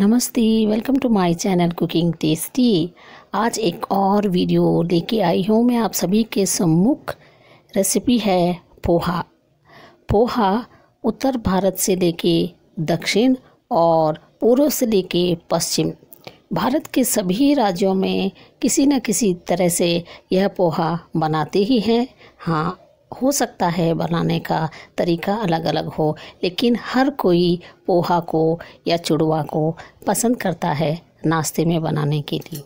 नमस्ते welcome to my channel cooking tasty आज एक और वीडियो लेके आई हूँ मैं आप सभी के सम्मुख रेसिपी है पोहा पोहा उत्तर भारत से लेके दक्षिण और पूर्व से लेके पश्चिम भारत के सभी राज्यों में किसी न किसी तरह से यह पोहा बनाते ही हैं हाँ हो सकता है बनाने का तरीका अलग अलग हो लेकिन हर कोई पोहा को या चुड़वा को पसंद करता है नाश्ते में बनाने के लिए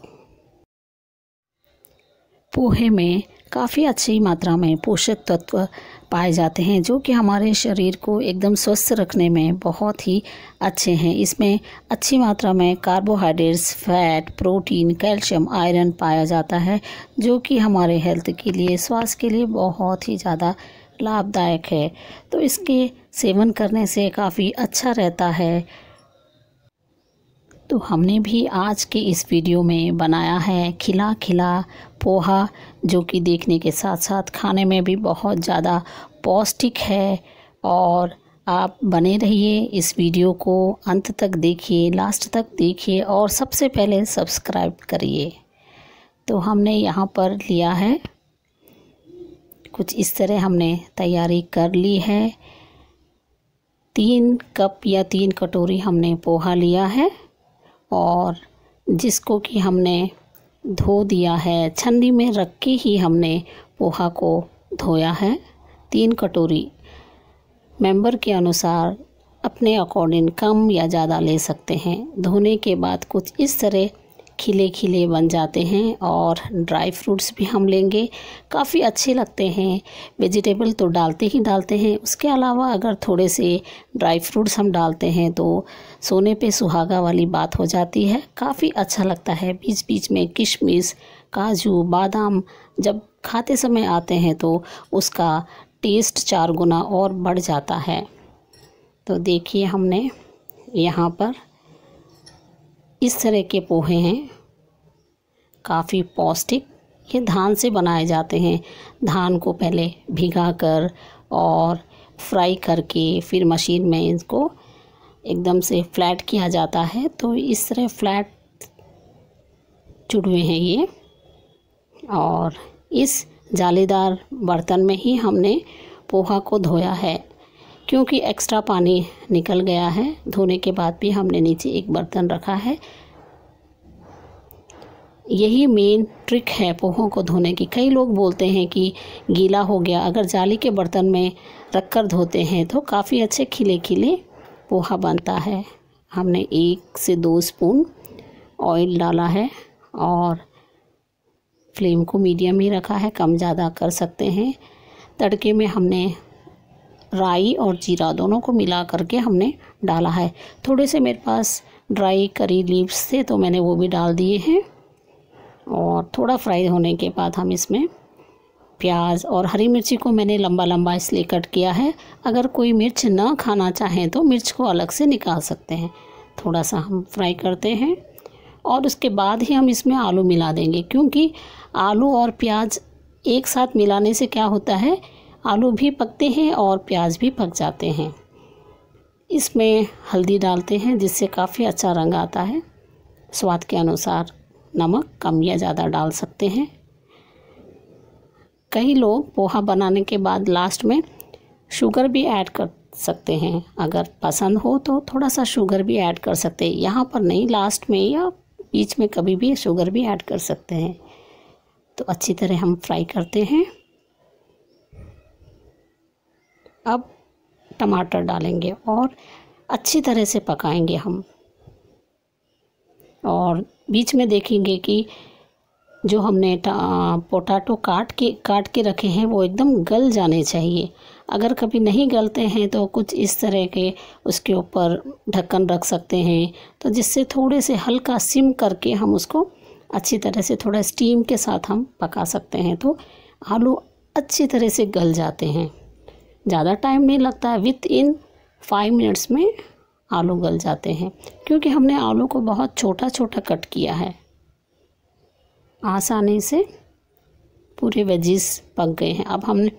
पोहे में काफ़ी अच्छी मात्रा में पोषक तत्व पाए जाते हैं जो कि हमारे शरीर को एकदम स्वस्थ रखने में बहुत ही अच्छे हैं इसमें अच्छी मात्रा में carbohydrates fat protein calcium iron पाया जाता है जो कि हमारे हेल्थ के लिए स्वास्थ्य के लिए बहुत ही ज़्यादा लाभदायक है तो इसके सेवन करने से काफ़ी अच्छा रहता है तो हमने भी आज के इस वीडियो में बनाया है खिला खिला पोहा जो कि देखने के साथ साथ खाने में भी बहुत ज़्यादा पौष्टिक है और आप बने रहिए इस वीडियो को अंत तक देखिए लास्ट तक देखिए और सबसे पहले सब्सक्राइब करिए तो हमने यहाँ पर लिया है कुछ इस तरह हमने तैयारी कर ली है तीन कप या तीन कटोरी हमने पोहा लिया है और जिसको कि हमने धो दिया है छन्नी में रख के ही हमने पोहा को धोया है तीन कटोरी मेंबर के अनुसार अपने अकॉर्डिंग कम या ज़्यादा ले सकते हैं धोने के बाद कुछ इस तरह खिले खिले बन जाते हैं और ड्राई फ्रूट्स भी हम लेंगे काफ़ी अच्छे लगते हैं वेजिटेबल तो डालते ही डालते हैं उसके अलावा अगर थोड़े से ड्राई फ्रूट्स हम डालते हैं तो सोने पे सुहागा वाली बात हो जाती है काफ़ी अच्छा लगता है बीच बीच में किशमिश काजू बादाम जब खाते समय आते हैं तो उसका टेस्ट चार गुना और बढ़ जाता है तो देखिए हमने यहाँ पर इस तरह के पोहे हैं काफ़ी पौष्टिक ये धान से बनाए जाते हैं धान को पहले भिगा कर और फ्राई करके फिर मशीन में इसको एकदम से फ्लैट किया जाता है तो इस तरह फ्लैट चुड़वे हैं ये और इस जालीदार बर्तन में ही हमने पोहा को धोया है क्योंकि एक्स्ट्रा पानी निकल गया है धोने के बाद भी हमने नीचे एक बर्तन रखा है यही मेन ट्रिक है पोहों को धोने की कई लोग बोलते हैं कि गीला हो गया अगर जाली के बर्तन में रख कर धोते हैं तो काफ़ी अच्छे खिले खिले पोहा बनता है हमने एक से दो स्पून ऑयल डाला है और फ्लेम को मीडियम ही रखा है कम ज़्यादा कर सकते हैं तड़के में हमने राई और जीरा दोनों को मिला करके हमने डाला है थोड़े से मेरे पास ड्राई करी लीव्स थे तो मैंने वो भी डाल दिए हैं और थोड़ा फ्राई होने के बाद हम इसमें प्याज और हरी मिर्ची को मैंने लंबा लंबा इसलिए कट किया है अगर कोई मिर्च ना खाना चाहें तो मिर्च को अलग से निकाल सकते हैं थोड़ा सा हम फ्राई करते हैं और उसके बाद ही हम इसमें आलू मिला देंगे क्योंकि आलू और प्याज एक साथ मिलाने से क्या होता है आलू भी पकते हैं और प्याज भी पक जाते हैं इसमें हल्दी डालते हैं जिससे काफ़ी अच्छा रंग आता है स्वाद के अनुसार नमक कम या ज़्यादा डाल सकते हैं कई लोग पोहा बनाने के बाद लास्ट में शुगर भी ऐड कर सकते हैं अगर पसंद हो तो थोड़ा सा शुगर भी ऐड कर सकते हैं यहाँ पर नहीं लास्ट में या बीच में कभी भी शुगर भी ऐड कर सकते हैं तो अच्छी तरह हम फ्राई करते हैं अब टमाटर डालेंगे और अच्छी तरह से पकाएंगे हम और बीच में देखेंगे कि जो हमने पोटैटो काट के काट के रखे हैं वो एकदम गल जाने चाहिए अगर कभी नहीं गलते हैं तो कुछ इस तरह के उसके ऊपर ढक्कन रख सकते हैं तो जिससे थोड़े से हल्का सिम करके हम उसको अच्छी तरह से थोड़ा स्टीम के साथ हम पका सकते हैं तो आलू अच्छी तरह से गल जाते हैं ज़्यादा टाइम नहीं लगता है विथ इन फाइव मिनट्स में आलू गल जाते हैं क्योंकि हमने आलू को बहुत छोटा छोटा कट किया है आसानी से पूरे वेजिस पक गए हैं अब हमने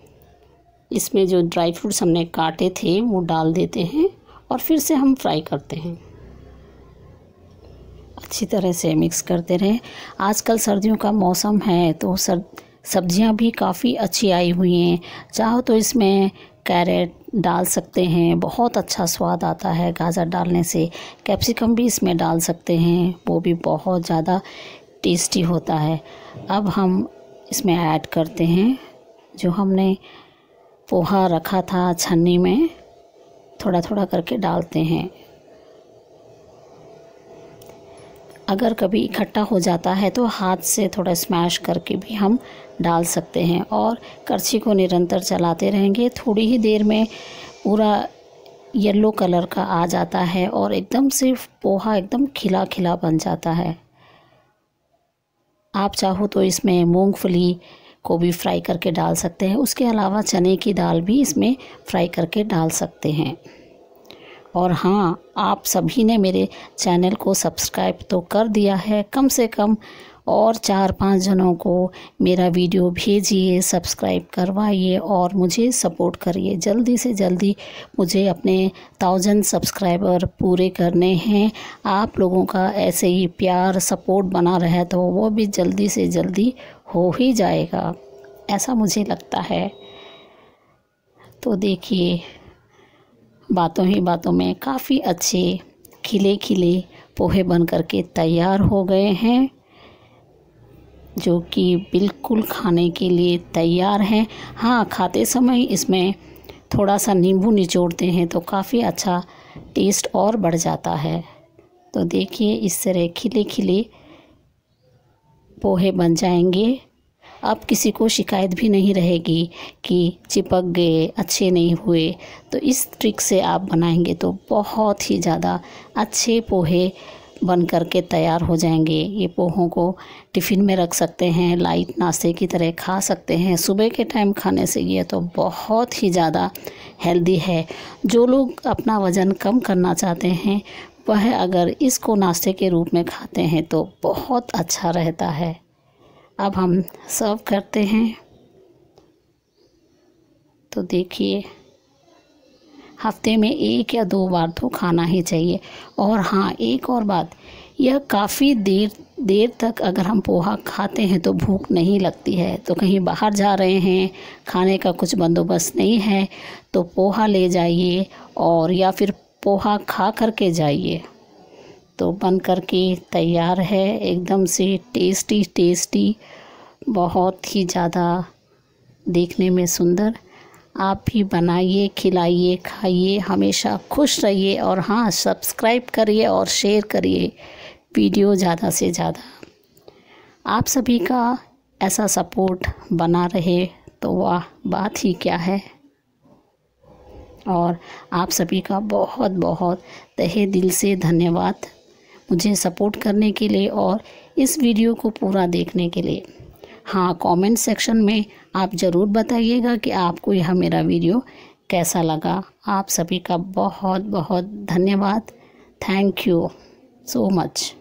इसमें जो ड्राई फ्रूट्स हमने काटे थे वो डाल देते हैं और फिर से हम फ्राई करते हैं अच्छी तरह से मिक्स करते रहे आजकल सर्दियों का मौसम है तो सर सब्जियां भी काफ़ी अच्छी आई हुई हैं चाहो तो इसमें कैरेट डाल सकते हैं बहुत अच्छा स्वाद आता है गाजर डालने से कैप्सिकम भी इसमें डाल सकते हैं वो भी बहुत ज़्यादा टेस्टी होता है अब हम इसमें ऐड करते हैं जो हमने पोहा रखा था छन्नी में थोड़ा थोड़ा करके डालते हैं अगर कभी इकट्ठा हो जाता है तो हाथ से थोड़ा स्मैश करके भी हम डाल सकते हैं और करछी को निरंतर चलाते रहेंगे थोड़ी ही देर में पूरा येलो कलर का आ जाता है और एकदम से पोहा एकदम खिला खिला बन जाता है आप चाहो तो इसमें मूंगफली को भी फ्राई करके डाल सकते हैं उसके अलावा चने की दाल भी इसमें फ्राई करके डाल सकते हैं और हाँ आप सभी ने मेरे चैनल को सब्सक्राइब तो कर दिया है कम से कम और चार पांच जनों को मेरा वीडियो भेजिए सब्सक्राइब करवाइए और मुझे सपोर्ट करिए जल्दी से जल्दी मुझे अपने थाउजेंड सब्सक्राइबर पूरे करने हैं आप लोगों का ऐसे ही प्यार सपोर्ट बना रहे तो वो भी जल्दी से जल्दी हो ही जाएगा ऐसा मुझे लगता है तो देखिए बातों ही बातों में काफ़ी अच्छे खिले खिले पोहे बन कर के तैयार हो गए हैं जो कि बिल्कुल खाने के लिए तैयार हैं हाँ खाते समय इसमें थोड़ा सा नींबू निचोड़ते हैं तो काफ़ी अच्छा टेस्ट और बढ़ जाता है तो देखिए इस तरह खिले खिले पोहे बन जाएंगे अब किसी को शिकायत भी नहीं रहेगी कि चिपक गए अच्छे नहीं हुए तो इस ट्रिक से आप बनाएंगे तो बहुत ही ज़्यादा अच्छे पोहे बन करके तैयार हो जाएंगे ये पोहों को टिफ़िन में रख सकते हैं लाइट नाश्ते की तरह खा सकते हैं सुबह के टाइम खाने से ये तो बहुत ही ज़्यादा हेल्दी है जो लोग अपना वज़न कम करना चाहते हैं वह अगर इसको नाश्ते के रूप में खाते हैं तो बहुत अच्छा रहता है अब हम सर्व करते हैं तो देखिए हफ्ते में एक या दो बार तो खाना ही चाहिए और हाँ एक और बात यह काफ़ी देर देर तक अगर हम पोहा खाते हैं तो भूख नहीं लगती है तो कहीं बाहर जा रहे हैं खाने का कुछ बंदोबस्त नहीं है तो पोहा ले जाइए और या फिर पोहा खा करके जाइए तो बन करके तैयार है एकदम से टेस्टी टेस्टी बहुत ही ज़्यादा देखने में सुंदर आप भी बनाइए खिलाइए खाइए हमेशा खुश रहिए और हाँ सब्सक्राइब करिए और शेयर करिए वीडियो ज़्यादा से ज़्यादा आप सभी का ऐसा सपोर्ट बना रहे तो वाह बात ही क्या है और आप सभी का बहुत बहुत तहे दिल से धन्यवाद मुझे सपोर्ट करने के लिए और इस वीडियो को पूरा देखने के लिए हाँ कमेंट सेक्शन में आप ज़रूर बताइएगा कि आपको यह मेरा वीडियो कैसा लगा आप सभी का बहुत बहुत धन्यवाद थैंक यू सो मच